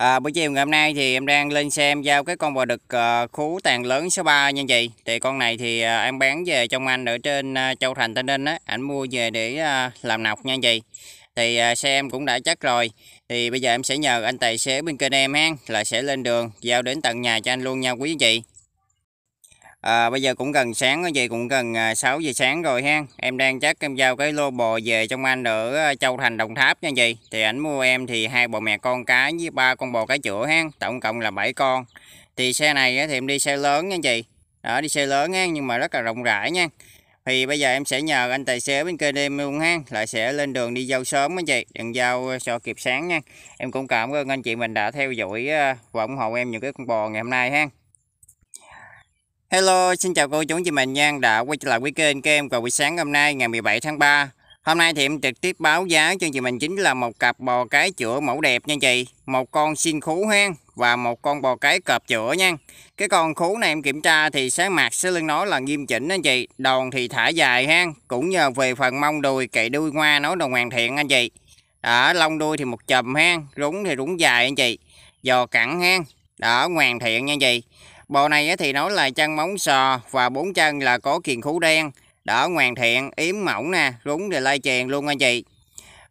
À, buổi chiều ngày hôm nay thì em đang lên xem giao cái con bò đực à, khú tàn lớn số 3 nha chị Thì con này thì à, em bán về trong anh ở trên à, Châu Thành Tây Ninh á anh mua về để à, làm nọc nha chị Thì à, xe em cũng đã chắc rồi Thì bây giờ em sẽ nhờ anh tài xế bên kênh em ha Là sẽ lên đường giao đến tận nhà cho anh luôn nha quý anh chị à, bây giờ cũng gần sáng về cũng gần 6 à, giờ sáng rồi ha em đang chắc em giao cái lô bò về trong anh ở à, Châu Thành Đồng Tháp nha chị thì ảnh mua em thì hai bò mẹ con cá với ba con bò cá chữa ha tổng cộng là 7 con thì xe này thì em đi xe lớn nha chị đó đi xe lớn ha nhưng mà rất là rộng rãi nha thì bây giờ em sẽ nhờ anh tài xế bên kia đêm luôn ha lại sẽ lên đường đi giao sớm á chị đừng giao cho kịp sáng nha em cũng cảm ơn anh chị mình đã theo dõi à, và ủng hộ em những cái con bò ngày hôm nay ha Hello, xin chào cô chú anh chị mình nha, đã quay trở lại với kênh kem vào buổi sáng hôm nay ngày 17 tháng 3. Hôm nay thì em trực tiếp báo giá cho anh chị mình chính là một cặp bò cái chữa mẫu đẹp nha chị, một con xin khú hang và một con bò cái cọp chữa nha. Cái con khú này em kiểm tra thì sáng mặt sẽ lưng nó là nghiêm chỉnh anh chị, đòn thì thả dài hang, cũng nhờ về phần mông đùi cậy đuôi hoa nó đồng hoàn thiện anh chị. Đó, lông đuôi thì một chùm hang, rúng thì rúng dài anh chị, giò cẳng hang, đó hoàn thiện nha anh chị bò này thì nói là chân móng sò và bốn chân là có kiền khú đen, đỏ ngoàn thiện, yếm mỏng nè, rúng thì lai chèn luôn anh chị.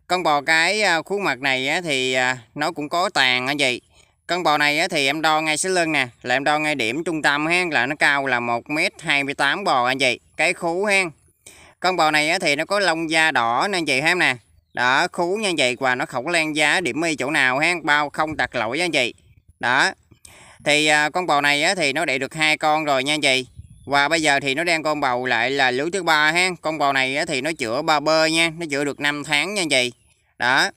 Con bò cái à, khuôn mặt này thì à, nó cũng có tàn anh chị. Con bò này thì em đo ngay xứ lưng nè, là em đo ngay điểm trung tâm hen là nó cao là 1m28 bò anh chị, cái khú hen Con bò này thì nó có lông da đỏ nè anh chị ha nè. Đó, khú nha anh chị và nó không có lan giá điểm mi chỗ nào hen bao không tặc lỗi anh chị. Đó, thì à, con bầu này á thì nó đẻ được hai con rồi nha anh chị và bây giờ thì nó đang con bầu lại là lứa thứ ba ha con bầu này á thì nó chữa ba bơ nha nó chữa được 5 tháng nha anh chị đó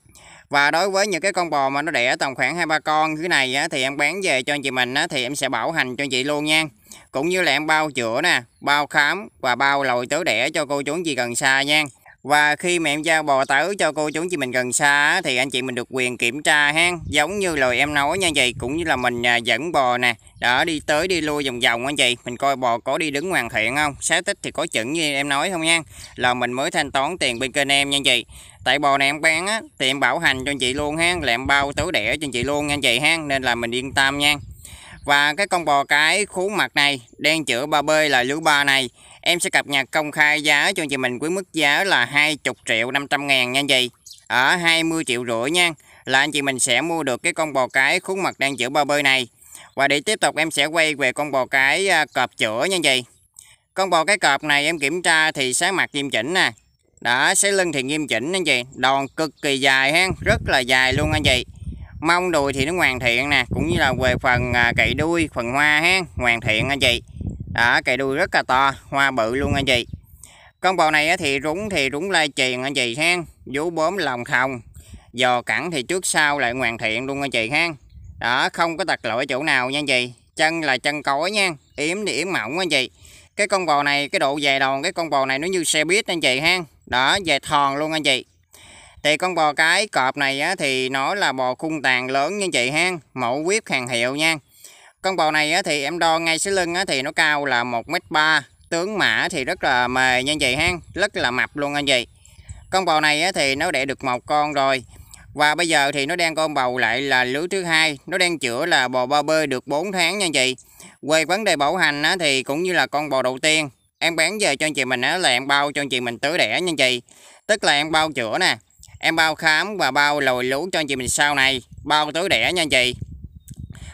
và đối với những cái con bò mà nó đẻ tầm khoảng hai ba con như thế này á, thì em bán về cho anh chị mình á, thì em sẽ bảo hành cho anh chị luôn nha. Cũng như là em bao chữa nè, bao khám và bao lồi tớ đẻ cho cô chú anh chị cần xa nha và khi mẹ em giao bò tới cho cô chú chị mình gần xa thì anh chị mình được quyền kiểm tra ha giống như lời em nói nha chị cũng như là mình à, dẫn bò nè đó đi tới đi lui vòng vòng anh chị mình coi bò có đi đứng hoàn thiện không sáu tích thì có chuẩn như em nói không nha là mình mới thanh toán tiền bên kênh em nha chị tại bò này em bán á thì em bảo hành cho anh chị luôn ha là em bao tối đẻ cho anh chị luôn nha chị ha nên là mình yên tâm nha và cái con bò cái khuôn mặt này đang chữa ba b là lứa ba này Em sẽ cập nhật công khai giá cho chị mình với mức giá là 20 triệu 500 ngàn nha anh chị. Ở 20 triệu rưỡi nha. Là anh chị mình sẽ mua được cái con bò cái khuôn mặt đang chữa bao bơi này. Và để tiếp tục em sẽ quay về con bò cái à, cọp chữa nha anh chị. Con bò cái cọp này em kiểm tra thì sáng mặt nghiêm chỉnh nè. đã xé lưng thì nghiêm chỉnh anh chị. Đòn cực kỳ dài ha, rất là dài luôn anh chị. Mông đùi thì nó hoàn thiện nè, cũng như là về phần à, cậy đuôi, phần hoa ha, hoàn thiện anh chị đó cây đuôi rất là to hoa bự luôn anh chị con bò này thì rúng thì rúng lai triền anh chị ha vú bốm lòng khồng dò cẳng thì trước sau lại hoàn thiện luôn anh chị ha đó không có tật lỗi chỗ nào nha anh chị chân là chân cối nha yếm thì yếm mỏng anh chị cái con bò này cái độ dài đòn cái con bò này nó như xe buýt anh chị ha đó dài thòn luôn anh chị thì con bò cái cọp này á, thì nó là bò khung tàn lớn nha chị ha mẫu quyết hàng hiệu nha con bò này thì em đo ngay dưới lưng thì nó cao là 1 m ba Tướng mã thì rất là mề nha vậy chị Rất là mập luôn anh chị Con bò này thì nó đẻ được một con rồi Và bây giờ thì nó đang con bầu lại là lứa thứ hai Nó đang chữa là bò ba bơi được 4 tháng nha anh chị Về vấn đề bảo hành á thì cũng như là con bò đầu tiên Em bán về cho anh chị mình là em bao cho anh chị mình tứ đẻ nha anh chị Tức là em bao chữa nè Em bao khám và bao lồi lú cho anh chị mình sau này Bao tứ đẻ nha anh chị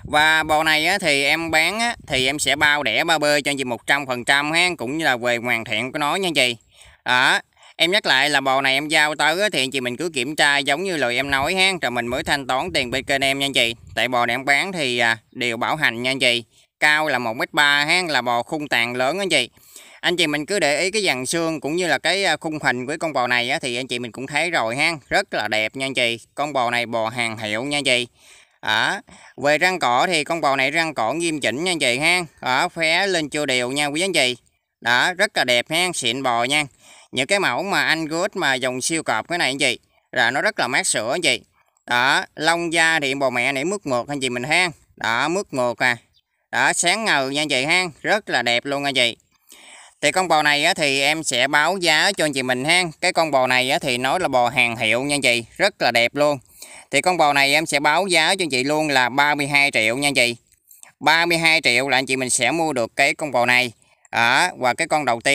và bò này á, thì em bán á, thì em sẽ bao đẻ bao bơi cho anh chị 100% ha cũng như là về hoàn thiện của nó nha anh chị đó em nhắc lại là bò này em giao tới á, thì anh chị mình cứ kiểm tra giống như lời em nói ha rồi mình mới thanh toán tiền bên kênh em nha anh chị tại bò này em bán thì à, đều bảo hành nha anh chị cao là 1m3 ha là bò khung tàn lớn anh chị anh chị mình cứ để ý cái dàn xương cũng như là cái à, khung hình của con bò này á, thì anh chị mình cũng thấy rồi ha rất là đẹp nha anh chị con bò này bò hàng hiệu nha anh chị à, về răng cỏ thì con bò này răng cỏ nghiêm chỉnh nha anh chị ha à, ờ, khóe lên chưa đều nha quý anh chị đó rất là đẹp ha xịn bò nha những cái mẫu mà anh gút mà dòng siêu cọp cái này anh chị là nó rất là mát sữa anh chị đó lông da thì bò mẹ này mướt mượt anh chị mình ha đó mướt mượt à đó sáng ngầu nha anh chị ha rất là đẹp luôn anh chị thì con bò này thì em sẽ báo giá cho anh chị mình ha cái con bò này thì nói là bò hàng hiệu nha anh chị rất là đẹp luôn thì con bò này em sẽ báo giá cho anh chị luôn là 32 triệu nha anh chị 32 triệu là anh chị mình sẽ mua được cái con bò này ở à, và cái con đầu tiên